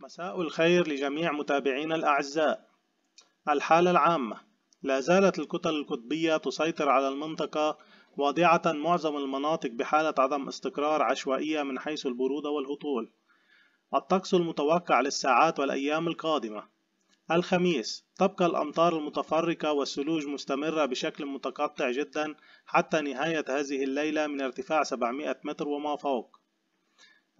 مساء الخير لجميع متابعينا الأعزاء الحالة العامة لا زالت الكتل القطبية تسيطر على المنطقة واضعة معظم المناطق بحالة عدم استقرار عشوائية من حيث البرودة والهطول الطقس المتوقع للساعات والأيام القادمة الخميس تبقى الأمطار المتفرقة والثلوج مستمرة بشكل متقطع جدا حتى نهاية هذه الليلة من ارتفاع 700 متر وما فوق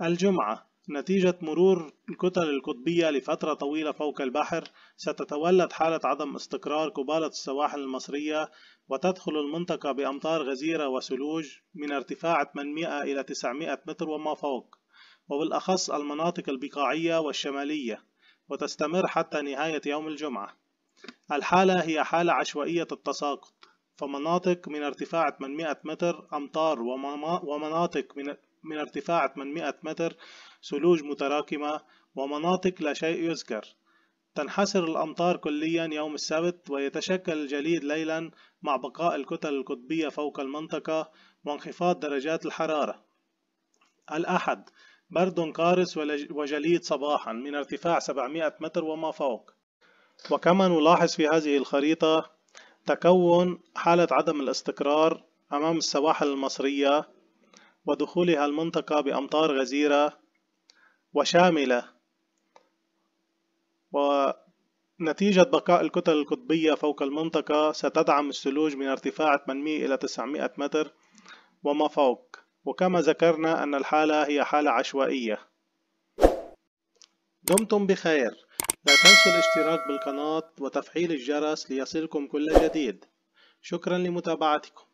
الجمعة نتيجة مرور الكتل القطبية لفترة طويلة فوق البحر ستتولد حالة عدم استقرار قبالة السواحل المصرية وتدخل المنطقة بأمطار غزيرة وثلوج من ارتفاع 800 إلى 900 متر وما فوق وبالأخص المناطق البقاعية والشمالية وتستمر حتى نهاية يوم الجمعة الحالة هي حالة عشوائية التساقط فمناطق من ارتفاع 800 متر أمطار ومناطق من من ارتفاع 800 متر ثلوج متراكمة ومناطق لا شيء يذكر تنحسر الأمطار كليا يوم السبت ويتشكل الجليد ليلا مع بقاء الكتل القطبية فوق المنطقة وانخفاض درجات الحرارة الأحد برد قارس وجليد صباحا من ارتفاع 700 متر وما فوق وكما نلاحظ في هذه الخريطة تكون حالة عدم الاستقرار أمام السواحل المصرية ودخولها المنطقة بأمطار غزيرة وشاملة ونتيجة بقاء الكتل القطبية فوق المنطقة ستدعم الثلوج من ارتفاع 800 إلى 900 متر وما فوق وكما ذكرنا أن الحالة هي حالة عشوائية دمتم بخير لا تنسوا الاشتراك بالقناة وتفعيل الجرس ليصلكم كل جديد شكرا لمتابعتكم